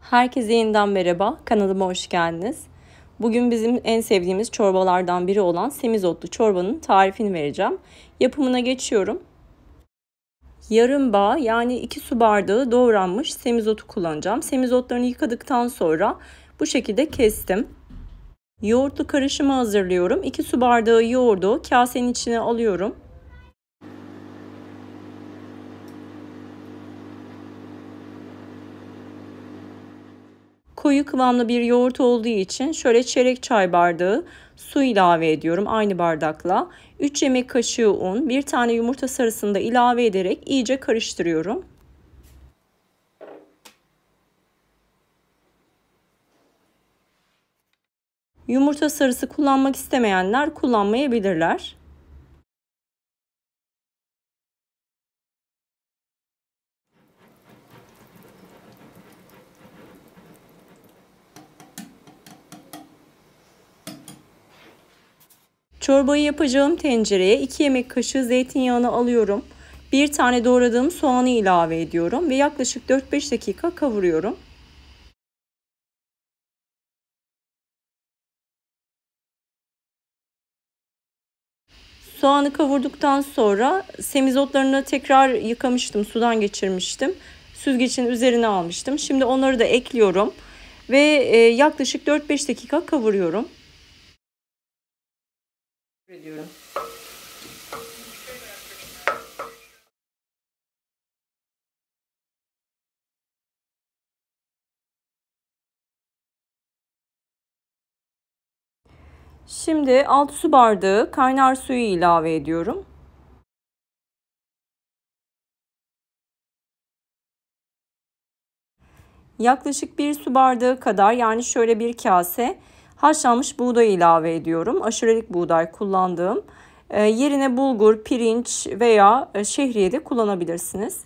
Herkese yeniden merhaba, kanalıma hoş geldiniz. Bugün bizim en sevdiğimiz çorbalardan biri olan semizotlu çorbanın tarifini vereceğim. Yapımına geçiyorum. Yarım bağ yani 2 su bardağı doğranmış semizotu kullanacağım. Semizotlarını yıkadıktan sonra bu şekilde kestim. Yoğurtlu karışımı hazırlıyorum. 2 su bardağı yoğurdu kasenin içine alıyorum. koyu kıvamlı bir yoğurt olduğu için şöyle çeyrek çay bardağı su ilave ediyorum aynı bardakla. 3 yemek kaşığı un, 1 tane yumurta sarısını da ilave ederek iyice karıştırıyorum. Yumurta sarısı kullanmak istemeyenler kullanmayabilirler. Çorbayı yapacağım tencereye 2 yemek kaşığı zeytinyağını alıyorum. Bir tane doğradığım soğanı ilave ediyorum ve yaklaşık 4-5 dakika kavuruyorum. Soğanı kavurduktan sonra semizotlarını tekrar yıkamıştım, sudan geçirmiştim. Süzgecin üzerine almıştım. Şimdi onları da ekliyorum ve e, yaklaşık 4-5 dakika kavuruyorum ediyorum. Şimdi 6 su bardağı kaynar suyu ilave ediyorum. Yaklaşık 1 su bardağı kadar yani şöyle bir kase Haşlanmış buğday ilave ediyorum. Aşurelik buğday kullandığım. E, yerine bulgur, pirinç veya e, şehriye de kullanabilirsiniz.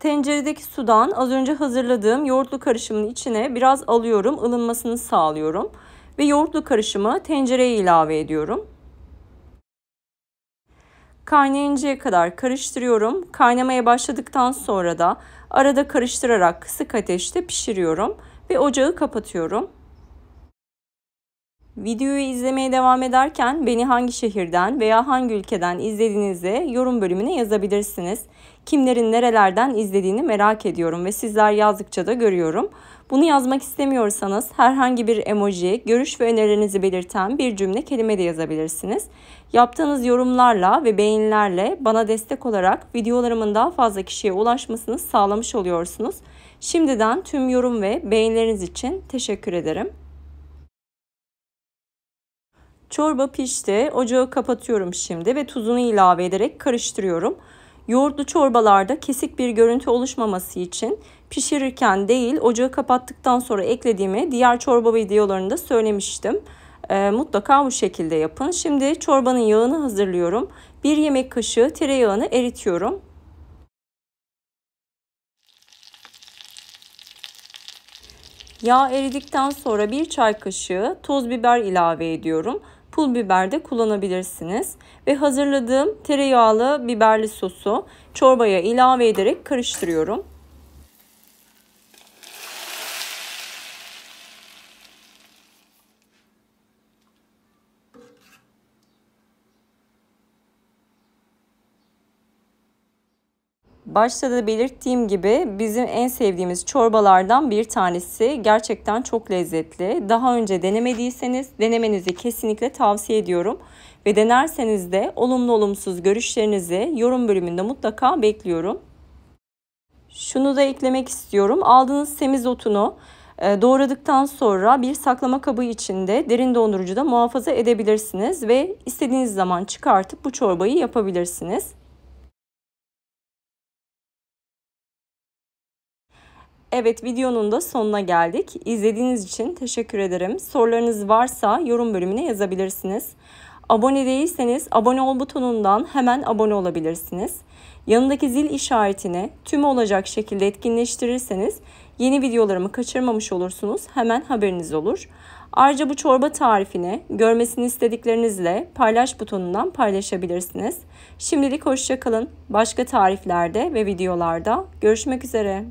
Tenceredeki sudan az önce hazırladığım yoğurtlu karışımın içine biraz alıyorum, ılınmasını sağlıyorum ve yoğurtlu karışımı tencereye ilave ediyorum. Kaynayıncaya kadar karıştırıyorum. Kaynamaya başladıktan sonra da arada karıştırarak kısık ateşte pişiriyorum ve ocağı kapatıyorum. Videoyu izlemeye devam ederken beni hangi şehirden veya hangi ülkeden izlediğinizi yorum bölümüne yazabilirsiniz. Kimlerin nerelerden izlediğini merak ediyorum ve sizler yazdıkça da görüyorum. Bunu yazmak istemiyorsanız herhangi bir emoji, görüş ve önerilerinizi belirten bir cümle kelime de yazabilirsiniz. Yaptığınız yorumlarla ve beğenilerle bana destek olarak videolarımın daha fazla kişiye ulaşmasını sağlamış oluyorsunuz. Şimdiden tüm yorum ve beğenileriniz için teşekkür ederim. Çorba pişti. Ocağı kapatıyorum şimdi ve tuzunu ilave ederek karıştırıyorum. Yoğurtlu çorbalarda kesik bir görüntü oluşmaması için pişirirken değil ocağı kapattıktan sonra eklediğimi diğer çorba videolarında söylemiştim. E, mutlaka bu şekilde yapın. Şimdi çorbanın yağını hazırlıyorum. 1 yemek kaşığı tereyağını eritiyorum. Yağ eridikten sonra 1 çay kaşığı toz biber ilave ediyorum pul biber de kullanabilirsiniz. Ve hazırladığım tereyağlı biberli sosu çorbaya ilave ederek karıştırıyorum. Başta da belirttiğim gibi bizim en sevdiğimiz çorbalardan bir tanesi. Gerçekten çok lezzetli. Daha önce denemediyseniz denemenizi kesinlikle tavsiye ediyorum. Ve denerseniz de olumlu olumsuz görüşlerinizi yorum bölümünde mutlaka bekliyorum. Şunu da eklemek istiyorum. Aldığınız semizotunu e, doğradıktan sonra bir saklama kabı içinde derin dondurucuda muhafaza edebilirsiniz ve istediğiniz zaman çıkartıp bu çorbayı yapabilirsiniz. Evet videonun da sonuna geldik. İzlediğiniz için teşekkür ederim. Sorularınız varsa yorum bölümüne yazabilirsiniz. Abone değilseniz abone ol butonundan hemen abone olabilirsiniz. Yanındaki zil işaretini tüm olacak şekilde etkinleştirirseniz yeni videolarımı kaçırmamış olursunuz. Hemen haberiniz olur. Ayrıca bu çorba tarifini görmesini istediklerinizle paylaş butonundan paylaşabilirsiniz. Şimdilik hoşçakalın. Başka tariflerde ve videolarda görüşmek üzere.